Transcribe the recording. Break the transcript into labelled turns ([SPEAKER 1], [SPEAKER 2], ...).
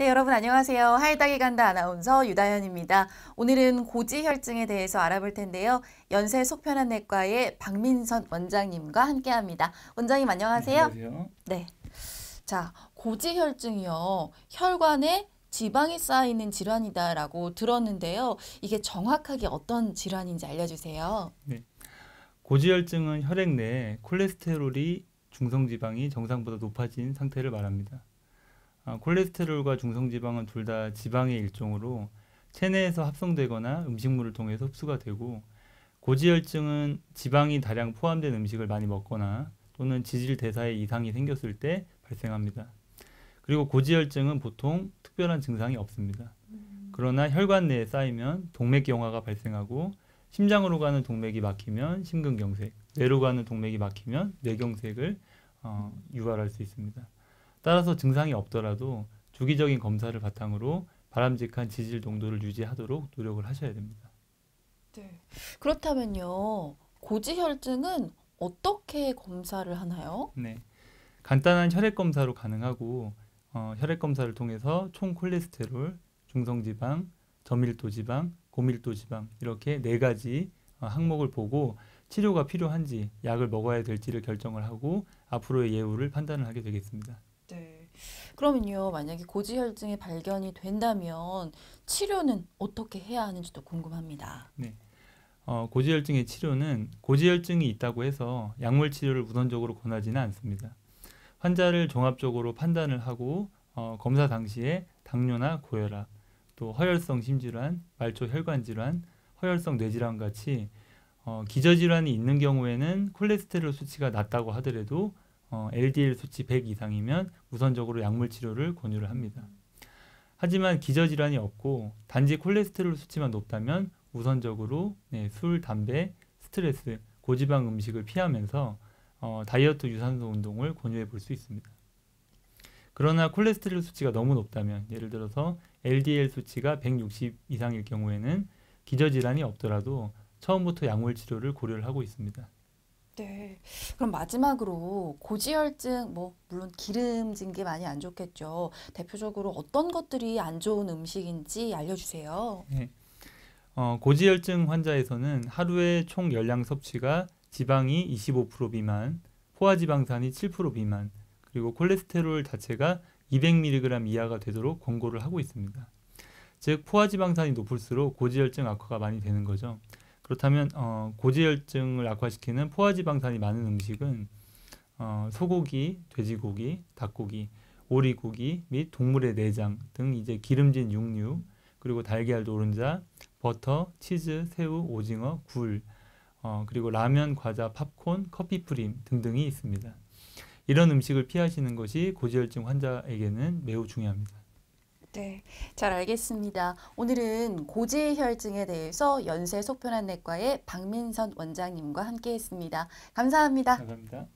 [SPEAKER 1] 네, 여러분 안녕하세요. 하이닥이 간다 아나운서 유다현입니다. 오늘은 고지혈증에 대해서 알아볼 텐데요. 연세 속편한내과의 박민선 원장님과 함께합니다. 원장님 안녕하세요. 네, 안녕하세요. 네. 자, 고지혈증이요. 혈관에 지방이 쌓이는 질환이다라고 들었는데요. 이게 정확하게 어떤 질환인지 알려주세요.
[SPEAKER 2] 네. 고지혈증은 혈액 내 콜레스테롤이 중성지방이 정상보다 높아진 상태를 말합니다. 어, 콜레스테롤과 중성지방은 둘 다 지방의 일종으로 체내에서 합성되거나 음식물을 통해서 흡수가 되고 고지혈증은 지방이 다량 포함된 음식을 많이 먹거나 또는 지질 대사에 이상이 생겼을 때 발생합니다. 그리고 고지혈증은 보통 특별한 증상이 없습니다. 그러나 혈관 내에 쌓이면 동맥경화가 발생하고 심장으로 가는 동맥이 막히면 심근경색, 뇌로 가는 동맥이 막히면 뇌경색을 어, 유발할 수 있습니다. 따라서 증상이 없더라도 주기적인 검사를 바탕으로 바람직한 지질 농도를 유지하도록 노력을 하셔야 됩니다.
[SPEAKER 1] 네. 그렇다면요. 고지혈증은 어떻게 검사를 하나요?
[SPEAKER 2] 네. 간단한 혈액 검사로 가능하고 어, 혈액 검사를 통해서 총 콜레스테롤, 중성 지방, 저밀도 지방, 고밀도 지방 이렇게 네 가지 어, 항목을 보고 치료가 필요한지 약을 먹어야 될지를 결정을 하고 앞으로의 예후를 판단을 하게 되겠습니다.
[SPEAKER 1] 그러면요, 만약에 고지혈증이 발견이 된다면 치료는 어떻게 해야 하는지도 궁금합니다.
[SPEAKER 2] 네. 어, 고지혈증의 치료는 고지혈증이 있다고 해서 약물 치료를 우선적으로 권하지는 않습니다. 환자를 종합적으로 판단을 하고 어, 검사 당시에 당뇨나 고혈압, 또 허혈성 심질환, 말초 혈관 질환, 허혈성 뇌질환 같이 어, 기저질환이 있는 경우에는 콜레스테롤 수치가 낮다고 하더라도 어, LDL 수치 100 이상이면 우선적으로 약물 치료를 권유를 합니다. 하지만 기저 질환이 없고 단지 콜레스테롤 수치만 높다면 우선적으로 네, 술, 담배, 스트레스, 고지방 음식을 피하면서 어, 다이어트 유산소 운동을 권유해 볼 수 있습니다. 그러나 콜레스테롤 수치가 너무 높다면 예를 들어서 LDL 수치가 160 이상일 경우에는 기저질환이 없더라도 처음부터 약물 치료를 고려를 하고 있습니다.
[SPEAKER 1] 네. 그럼 마지막으로 고지혈증, 뭐, 물론 기름진 게 많이 안 좋겠죠. 대표적으로 어떤 것들이 안 좋은 음식인지 알려주세요.
[SPEAKER 2] 네. 어, 고지혈증 환자에서는 하루에 총 열량 섭취가 지방이 25%비만 포화지방산이 7%비만 그리고 콜레스테롤 자체가 200mg 이하가 되도록 권고를 하고 있습니다. 즉 포화지방산이 높을수록 고지혈증 악화가 많이 되는 거죠. 그렇다면 어, 고지혈증을 악화시키는 포화지방산이 많은 음식은 어, 소고기, 돼지고기, 닭고기, 오리고기 및 동물의 내장 등 이제 기름진 육류 그리고 달걀 노른자, 버터, 치즈, 새우, 오징어, 굴 어, 그리고 라면, 과자, 팝콘, 커피 프림 등등이 있습니다. 이런 음식을 피하시는 것이 고지혈증 환자에게는 매우 중요합니다.
[SPEAKER 1] 네, 잘 알겠습니다. 오늘은 고지혈증에 대해서 연세 속편한내과의 박민선 원장님과 함께했습니다. 감사합니다.
[SPEAKER 2] 감사합니다.